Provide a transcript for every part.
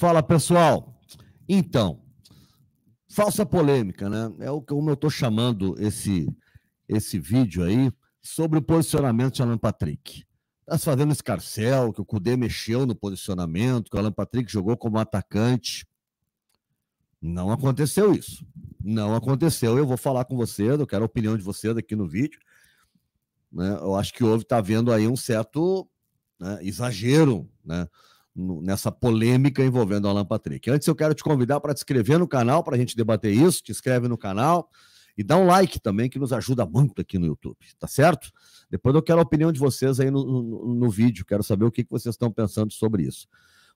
Fala, pessoal. Então, falsa polêmica, né? É o que eu estou chamando esse esse vídeo aí sobre o posicionamento de Alan Patrick. Está se fazendo escarcel, que o Cudê mexeu no posicionamento, que o Alan Patrick jogou como atacante. Não aconteceu isso. Não aconteceu. Eu vou falar com você, eu quero a opinião de você aqui no vídeo. Né? Eu acho que houve, está vendo aí um certo né, exagero, né? no, nessa polêmica envolvendo o Alan Patrick. Antes, eu quero te convidar para te inscrever no canal, para a gente debater isso. Te inscreve no canal e dá um like também, que nos ajuda muito aqui no YouTube, tá certo? Depois eu quero a opinião de vocês aí no, no, no vídeo, quero saber o que, que vocês estão pensando sobre isso.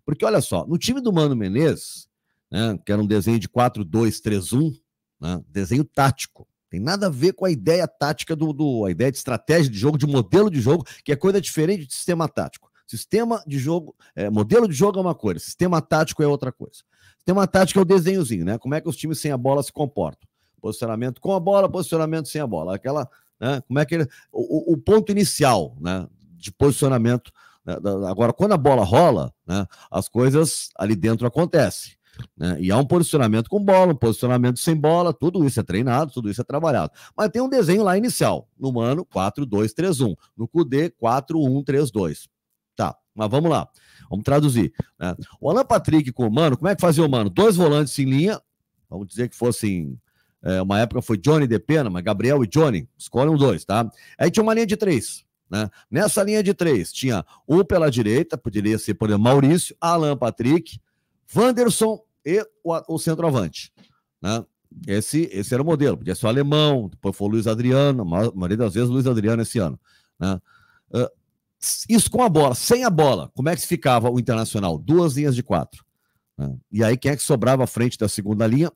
Porque olha só, no time do Mano Menezes, né, que era um desenho de 4-2-3-1, né, desenho tático. Tem nada a ver com a ideia tática do, do, a ideia de estratégia de jogo, de modelo de jogo, que é coisa diferente de sistema tático. Sistema de jogo, é, modelo de jogo é uma coisa, sistema tático é outra coisa. Sistema tático é o desenhozinho, né? Como é que os times sem a bola se comportam? Posicionamento com a bola, posicionamento sem a bola. Aquela, né? Como é que ele, o, o ponto inicial, né? De posicionamento. Né? Agora, quando a bola rola, né? As coisas ali dentro acontecem. Né? E há um posicionamento com bola, um posicionamento sem bola, tudo isso é treinado, tudo isso é trabalhado. Mas tem um desenho lá inicial, no Mano 4-2-3-1, no CUDE 4-1-3-2. Mas vamos lá, vamos traduzir. Né? O Alan Patrick com o Mano, como é que fazia o Mano? Dois volantes em linha, vamos dizer que fossem. É, uma época foi Johnny de Pena, mas Gabriel e Johnny, escolhem dois, tá? Aí tinha uma linha de três. Né? Nessa linha de três, tinha um pela direita, poderia ser, por exemplo, Maurício, Alan Patrick, Wanderson e o, o centroavante. Né? Esse, esse era o modelo. Podia ser o alemão, depois foi o Luiz Adriano, a maioria das vezes Luiz Adriano esse ano. Né? Uh, isso com a bola, sem a bola, como é que ficava o Internacional? Duas linhas de quatro. Né? E aí, quem é que sobrava à frente da segunda linha?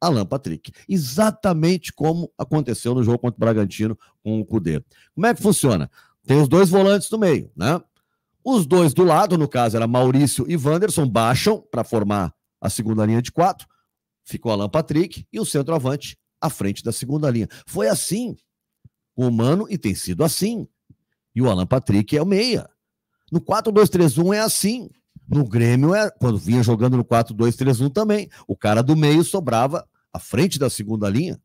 Alan Patrick. Exatamente como aconteceu no jogo contra o Bragantino com o Cudê. Como é que funciona? Tem os dois volantes no meio, né? Os dois do lado, no caso era Maurício e Wanderson, baixam para formar a segunda linha de quatro. Ficou Alan Patrick e o centroavante à frente da segunda linha. Foi assim com o Mano e tem sido assim e o Alan Patrick é o meia. No 4-2-3-1 é assim. No Grêmio, é, quando vinha jogando no 4-2-3-1 também, o cara do meio sobrava à frente da segunda linha.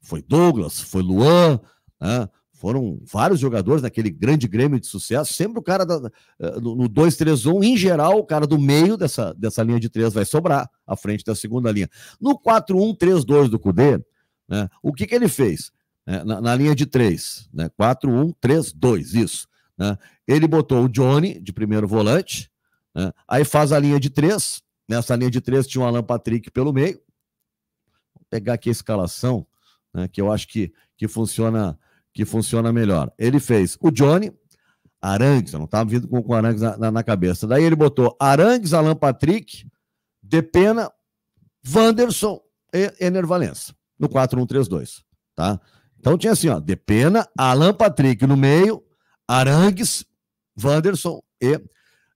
Foi Douglas, foi Luan, né? foram vários jogadores naquele grande Grêmio de sucesso. Sempre o cara da, eh, no 2-3-1, em geral, o cara do meio dessa, dessa linha de três vai sobrar à frente da segunda linha. No 4-1-3-2 do Cudê, né? o que, que ele fez? né, na, na, linha de três, né, 4, 1, 3, 2, isso. Né, ele botou o Johnny de primeiro volante, né, aí faz a linha de três, nessa linha de três tinha o Alan Patrick pelo meio. Vou pegar aqui a escalação, né, que eu acho que, que, funciona, que funciona melhor. Ele fez o Johnny, Arangues, eu não estava vindo com o Arangues na, na, na, cabeça. Daí ele botou Arangues, Alan Patrick, Depena, Wanderson e Enervalença, no 4-1-3-2, tá? Então tinha assim, ó, Depena, Alan Patrick no meio, Arangues, Wanderson e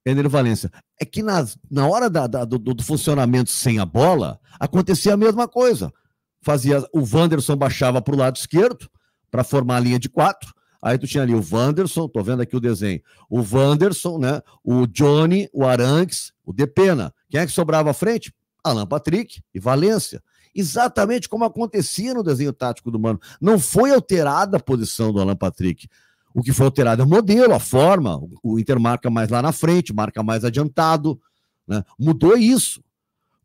Ener Valência. É que na, na hora da, da, do, do, funcionamento sem a bola, acontecia a mesma coisa. Fazia, o Wanderson baixava para o lado esquerdo para formar a linha de quatro. Aí tu tinha ali o Wanderson, tô vendo aqui o desenho. O Wanderson, né? O Johnny, o Arangues, o Depena. Quem é que sobrava à frente? Alan Patrick e Valência exatamente como acontecia no desenho tático do Mano. Não foi alterada a posição do Alan Patrick. O que foi alterado é o modelo, a forma. O Inter marca mais lá na frente, marca mais adiantado. Né? Mudou isso.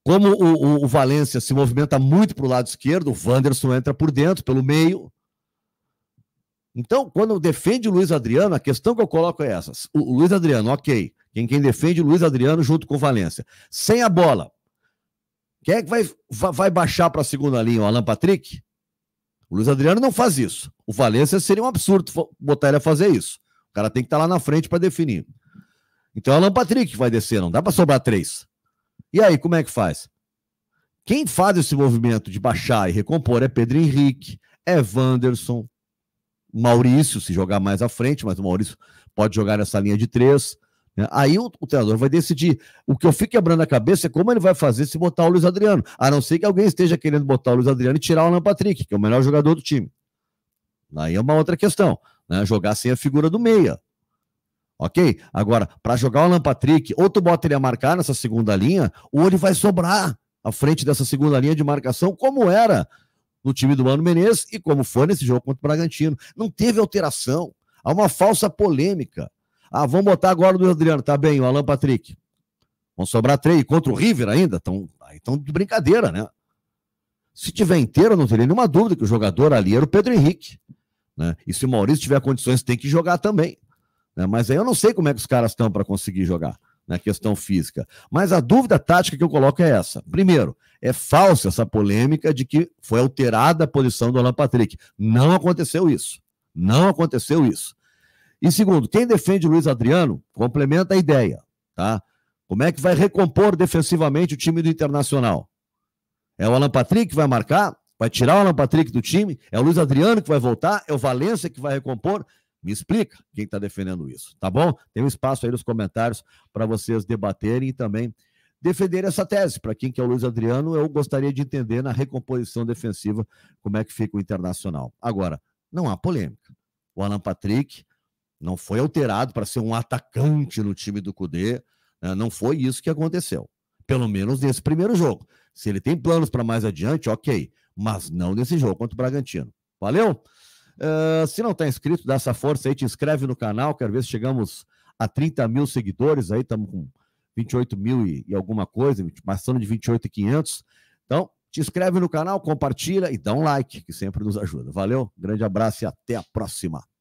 Como o, o, o Valência se movimenta muito para o lado esquerdo, o Wanderson entra por dentro, pelo meio. Então, quando defende o Luiz Adriano, a questão que eu coloco é essa. O, o Luiz Adriano, ok. Quem, quem defende o Luiz Adriano junto com o Valência. Sem a bola, quem é que vai, vai baixar para a segunda linha? O Alan Patrick? O Luiz Adriano não faz isso. O Valência seria um absurdo botar ele a fazer isso. O cara tem que estar tá lá na frente para definir. Então é o Alan Patrick vai descer, não dá para sobrar três. E aí, como é que faz? Quem faz esse movimento de baixar e recompor é Pedro Henrique, é Wanderson, Maurício, se jogar mais à frente, mas o Maurício pode jogar nessa linha de três. Né? Aí o, o, treinador vai decidir. O que eu fico quebrando a cabeça é como ele vai fazer se botar o Luiz Adriano. A não ser que alguém esteja querendo botar o Luiz Adriano e tirar o Alan Patrick, que é o melhor jogador do time. Aí é uma outra questão. Né? Jogar sem a figura do meia. Ok? Agora, para jogar o Alan Patrick, ou tu bota ele a marcar nessa segunda linha, ou ele vai sobrar à frente dessa segunda linha de marcação, como era no time do Mano Menezes e como foi nesse jogo contra o Bragantino. Não teve alteração. Há uma falsa polêmica. Ah, vamos botar agora o Adriano. Tá bem, o Alan Patrick. Vão sobrar três contra o River ainda? Estão tão de brincadeira, né? Se tiver inteiro, não teria nenhuma dúvida que o jogador ali era o Pedro Henrique. Né? E se o Maurício tiver condições, tem que jogar também. Né? Mas aí eu não sei como é que os caras estão para conseguir jogar na né? questão física. Mas a dúvida tática que eu coloco é essa. Primeiro, é falsa essa polêmica de que foi alterada a posição do Alan Patrick. Não aconteceu isso. Não aconteceu isso. E segundo, quem defende o Luiz Adriano complementa a ideia, tá? Como é que vai recompor defensivamente o time do Internacional? É o Alan Patrick que vai marcar? Vai tirar o Alan Patrick do time? É o Luiz Adriano que vai voltar? É o Valência que vai recompor? Me explica quem está defendendo isso, tá bom? Tem um espaço aí nos comentários para vocês debaterem e também defender essa tese. Para quem que é o Luiz Adriano, eu gostaria de entender na recomposição defensiva como é que fica o Internacional. Agora, não há polêmica. O Alan Patrick não foi alterado para ser um atacante no time do Cudê. Né? Não foi isso que aconteceu. Pelo menos nesse primeiro jogo. Se ele tem planos para mais adiante, ok. Mas não nesse jogo contra o Bragantino. Valeu? Uh, se não está inscrito, dá essa força aí, te inscreve no canal. Quero ver se chegamos a 30 mil seguidores. Aí estamos com 28 mil e, e alguma coisa, passando de 28,500. Então, te inscreve no canal, compartilha e dá um like, que sempre nos ajuda. Valeu, grande abraço e até a próxima.